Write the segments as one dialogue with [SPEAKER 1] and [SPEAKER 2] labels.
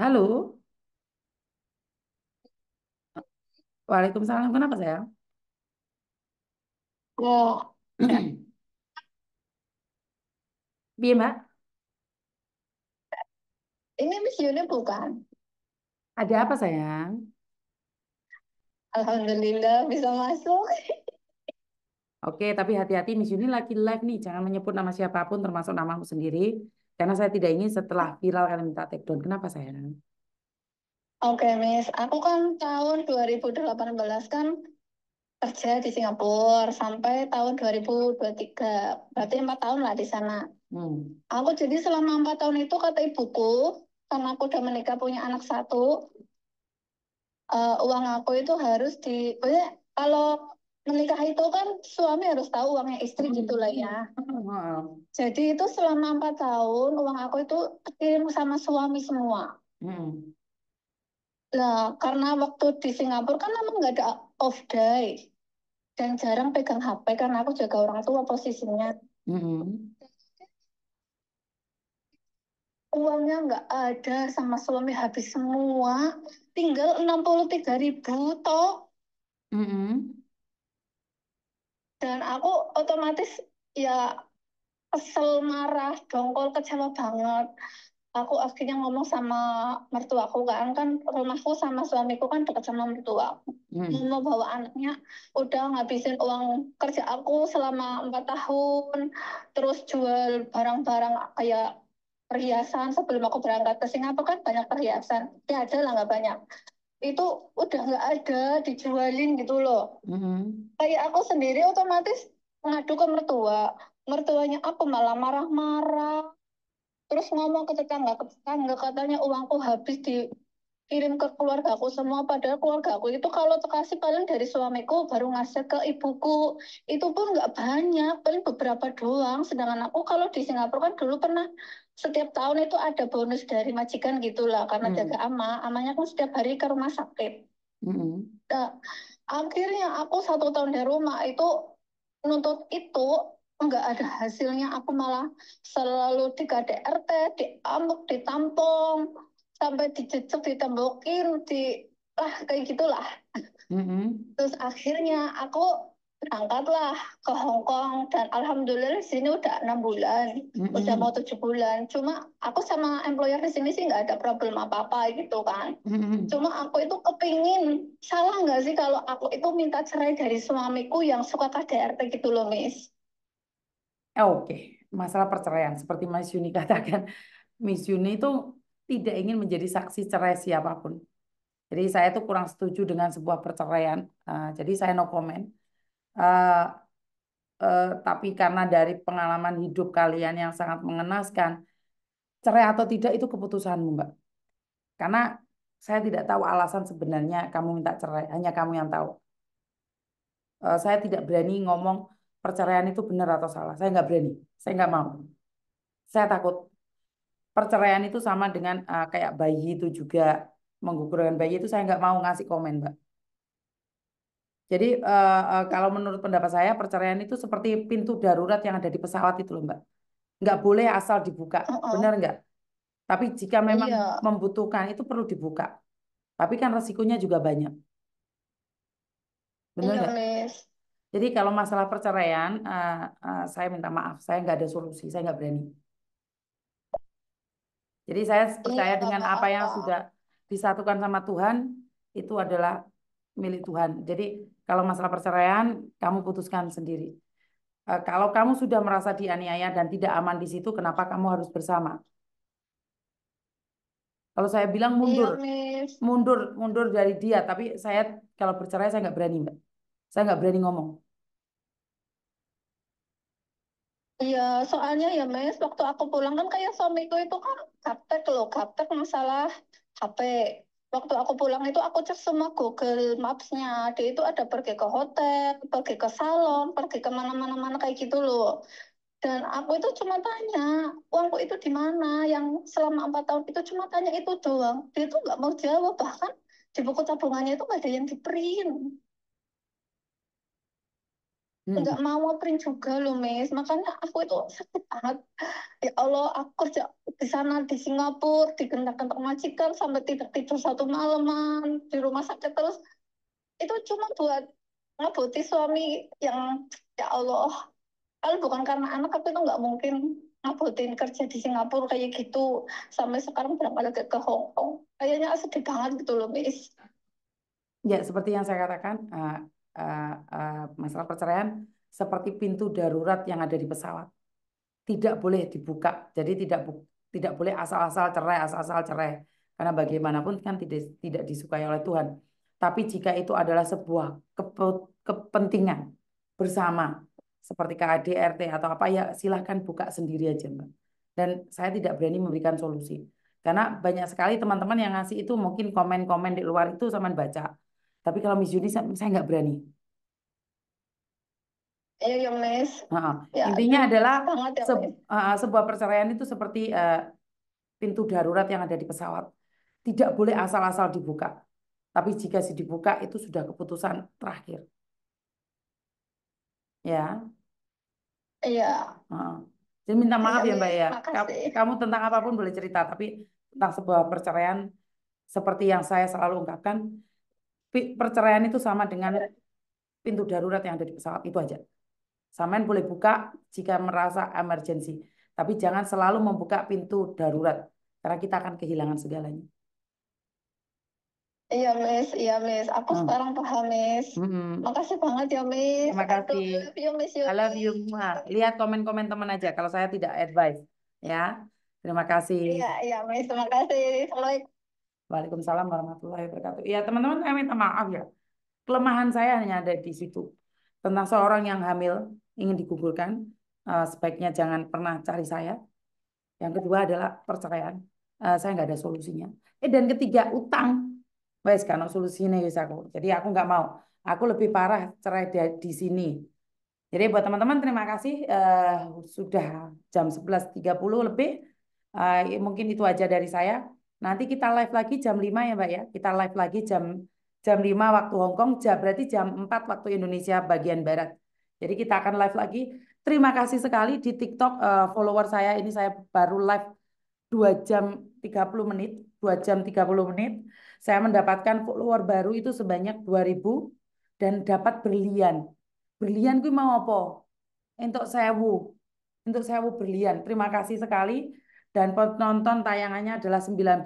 [SPEAKER 1] Halo, Waalaikumsalam. Kenapa saya? Kok Biar Mbak,
[SPEAKER 2] ini Miss Yuni bukan?
[SPEAKER 1] ada apa sayang?
[SPEAKER 2] Alhamdulillah bisa masuk.
[SPEAKER 1] Oke, tapi hati-hati Miss Yuni lagi live nih. Jangan menyebut nama siapapun termasuk namamu sendiri. Karena saya tidak ingin setelah viral kalian minta take down. Kenapa saya?
[SPEAKER 2] Oke, okay, Miss. Aku kan tahun 2018 kan kerja di Singapura sampai tahun 2023. Berarti empat tahun lah di sana. Hmm. Aku jadi selama empat tahun itu kata ibuku, karena aku udah menikah punya anak satu, uh, uang aku itu harus di, oh kalau menikah itu kan suami harus tahu uangnya istri hmm. gitu lah ya.
[SPEAKER 1] Hmm.
[SPEAKER 2] Jadi itu selama empat tahun uang aku itu kirim sama suami semua. Hmm. Nah, karena waktu di Singapura kan memang nggak ada off day dan jarang pegang HP karena aku jaga orang tua posisinya. Hmm. Uangnya nggak ada sama suami habis semua, tinggal enam puluh tiga ribu toh. dan aku otomatis ya kesel marah dongkol kecewa banget aku akhirnya ngomong sama mertuaku kan kan rumahku sama suamiku kan dekat sama mertua hmm. mau bawa anaknya udah ngabisin uang kerja aku selama empat tahun terus jual barang-barang kayak perhiasan sebelum aku berangkat ke Singapura kan banyak perhiasan ya aja lah nggak banyak itu udah nggak ada dijualin gitu loh mm-hmm. kayak aku sendiri otomatis ngadu ke mertua mertuanya aku malah marah-marah terus ngomong ke tetangga ke tetangga katanya uangku habis di kirim ke keluarga aku semua padahal keluarga aku itu kalau terkasih paling dari suamiku baru ngasih ke ibuku itu pun nggak banyak paling beberapa doang sedangkan aku kalau di Singapura kan dulu pernah setiap tahun itu ada bonus dari majikan gitulah karena hmm. jaga ama amanya kan setiap hari ke rumah sakit hmm. nah, akhirnya aku satu tahun di rumah itu nuntut itu nggak ada hasilnya aku malah selalu di KDRT diamuk ditampung sampai dicecep, ditembokin di lah kayak gitulah mm -hmm. terus akhirnya aku berangkatlah ke Hong Kong dan alhamdulillah di sini udah enam bulan, mm -hmm. udah mau tujuh bulan. Cuma aku sama employer di sini sih nggak ada problem apa-apa gitu kan. Mm -hmm. Cuma aku itu kepingin salah nggak sih kalau aku itu minta cerai dari suamiku yang suka KDRT gitu loh, Miss.
[SPEAKER 1] Eh, oke, okay. masalah perceraian seperti Mas Yuni katakan, Miss Yuni itu tidak ingin menjadi saksi cerai siapapun. Jadi saya itu kurang setuju dengan sebuah perceraian. Uh, jadi saya no comment uh, uh, tapi karena dari pengalaman hidup kalian yang sangat mengenaskan, cerai atau tidak itu keputusanmu, Mbak. Karena saya tidak tahu alasan sebenarnya kamu minta cerai, hanya kamu yang tahu. Uh, saya tidak berani ngomong perceraian itu benar atau salah. Saya nggak berani, saya nggak mau. Saya takut. Perceraian itu sama dengan uh, kayak bayi itu juga menggugurkan bayi itu saya nggak mau ngasih komen, Mbak. Jadi uh, uh, kalau menurut pendapat saya perceraian itu seperti pintu darurat yang ada di pesawat itu loh Mbak. Nggak boleh asal dibuka, uh -uh. benar nggak? Tapi jika memang iya. membutuhkan itu perlu dibuka. Tapi kan resikonya juga banyak. Benar iya, nggak? Jadi kalau masalah perceraian, uh, uh, saya minta maaf, saya nggak ada solusi, saya nggak berani. Jadi saya iya, percaya iya, dengan apa, apa yang sudah disatukan sama Tuhan itu adalah milik Tuhan. Jadi kalau masalah perceraian, kamu putuskan sendiri. Eh, kalau kamu sudah merasa dianiaya dan tidak aman di situ, kenapa kamu harus bersama? Kalau saya bilang iya, mundur, mundur, mundur dari dia. Tapi saya kalau bercerai saya nggak berani, mbak. Saya nggak berani ngomong.
[SPEAKER 2] Iya, soalnya ya Mes, waktu aku pulang kan kayak suamiku itu kan ah, kaptek loh, kaptek masalah HP waktu aku pulang itu aku cek semua Google Maps-nya. Dia itu ada pergi ke hotel, pergi ke salon, pergi ke mana-mana mana kayak gitu loh. Dan aku itu cuma tanya, uangku itu di mana? Yang selama empat tahun itu cuma tanya itu doang. Dia itu nggak mau jawab, bahkan di buku tabungannya itu nggak ada yang di print nggak hmm. mau print juga loh miss. makanya aku itu sakit banget ya Allah aku kerja di sana di Singapura digentak untuk majikan sampai tidak tidur satu malaman di rumah sakit terus itu cuma buat ngabuti suami yang ya Allah kalau bukan karena anak tapi itu nggak mungkin ngabutin kerja di Singapura kayak gitu sampai sekarang lagi ke Hong Kong kayaknya sedih banget gitu loh miss.
[SPEAKER 1] ya seperti yang saya katakan eh, Eh, eh, masalah perceraian seperti pintu darurat yang ada di pesawat. Tidak boleh dibuka. Jadi tidak tidak boleh asal-asal cerai, asal-asal cerai. Karena bagaimanapun kan tidak tidak disukai oleh Tuhan. Tapi jika itu adalah sebuah kepentingan bersama seperti KADRT atau apa ya silahkan buka sendiri aja mbak. Dan saya tidak berani memberikan solusi. Karena banyak sekali teman-teman yang ngasih itu mungkin komen-komen di luar itu sama baca. Tapi kalau Miss Yuni saya nggak berani.
[SPEAKER 2] Iya, yang Miss.
[SPEAKER 1] -uh. ya, intinya adalah ya, uh, sebuah perceraian itu seperti uh, pintu darurat yang ada di pesawat. Tidak boleh asal-asal dibuka. Tapi jika si dibuka itu sudah keputusan terakhir. Ya. Iya. Uh. Jadi minta iya, maaf ya, ya Mbak ya. Makasih. Kamu tentang apapun boleh cerita, tapi tentang sebuah perceraian seperti yang saya selalu ungkapkan, perceraian itu sama dengan pintu darurat yang ada di pesawat itu aja. Samen boleh buka jika merasa emergensi, tapi jangan selalu membuka pintu darurat karena kita akan kehilangan segalanya.
[SPEAKER 2] Iya, Miss. Iya, Miss. Aku hmm. sekarang paham, Miss. Hmm. Makasih banget ya, Miss. Terima
[SPEAKER 1] kasih. I love you, Miss Yuni. I love you, Ma. Lihat komen-komen teman aja kalau saya tidak advice. Ya. Terima kasih. Iya,
[SPEAKER 2] iya, Miss. Terima kasih. Selamat
[SPEAKER 1] Waalaikumsalam warahmatullahi wabarakatuh. Ya teman-teman saya minta maaf ya. Kelemahan saya hanya ada di situ. Tentang seorang yang hamil ingin digugurkan, uh, sebaiknya jangan pernah cari saya. Yang kedua adalah perceraian. Uh, saya nggak ada solusinya. Eh dan ketiga utang. Wes karena solusinya wes aku. Jadi aku nggak mau. Aku lebih parah cerai di, di sini. Jadi buat teman-teman terima kasih uh, sudah jam 11.30 lebih. Uh, mungkin itu aja dari saya. Nanti kita live lagi jam 5 ya Mbak ya. Kita live lagi jam jam 5 waktu Hong Kong, jam, berarti jam 4 waktu Indonesia bagian barat. Jadi kita akan live lagi. Terima kasih sekali di TikTok uh, follower saya ini saya baru live 2 jam 30 menit, 2 jam 30 menit. Saya mendapatkan follower baru itu sebanyak 2000 dan dapat berlian. Berlian gue mau apa? Untuk saya sewu. Untuk saya sewu berlian. Terima kasih sekali dan penonton tayangannya adalah 19.000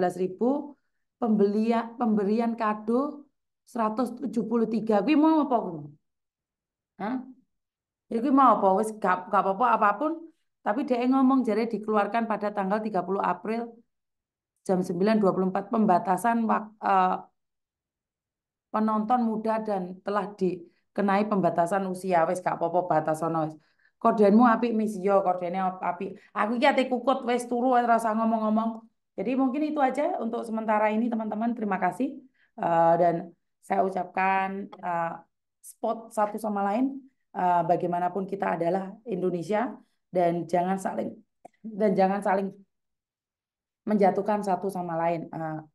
[SPEAKER 1] pembelian ya, pemberian kado 173 kuwi mau apa kuwi Hah? Jadi ya kuwi mau apa wis gak, apa-apa apapun tapi dia ngomong jadi dikeluarkan pada tanggal 30 April jam 9.24 pembatasan uh, penonton muda dan telah dikenai pembatasan usia wis gak apa-apa batasono wis Kodenmu api mis yo, iya, kordennya api Aku iki ate kukut wes turu rasa ngomong-ngomong. Jadi mungkin itu aja untuk sementara ini teman-teman. Terima kasih uh, dan saya ucapkan uh, spot satu sama lain. Uh, bagaimanapun kita adalah Indonesia dan jangan saling dan jangan saling menjatuhkan satu sama lain. Uh,